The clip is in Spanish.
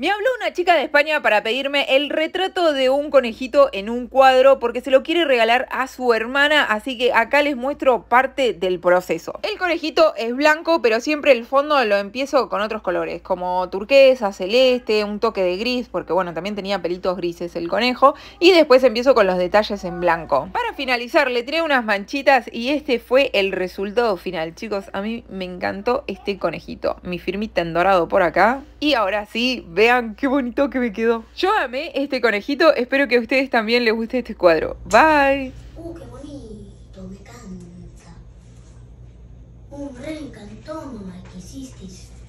Me habló una chica de España para pedirme el retrato de un conejito en un cuadro porque se lo quiere regalar a su hermana, así que acá les muestro parte del proceso. El conejito es blanco, pero siempre el fondo lo empiezo con otros colores, como turquesa, celeste, un toque de gris, porque bueno, también tenía pelitos grises el conejo, y después empiezo con los detalles en blanco finalizar, le tiré unas manchitas y este fue el resultado final. Chicos, a mí me encantó este conejito. Mi firmita en dorado por acá. Y ahora sí, vean qué bonito que me quedó. Yo amé este conejito. Espero que a ustedes también les guste este cuadro. Bye. Uh,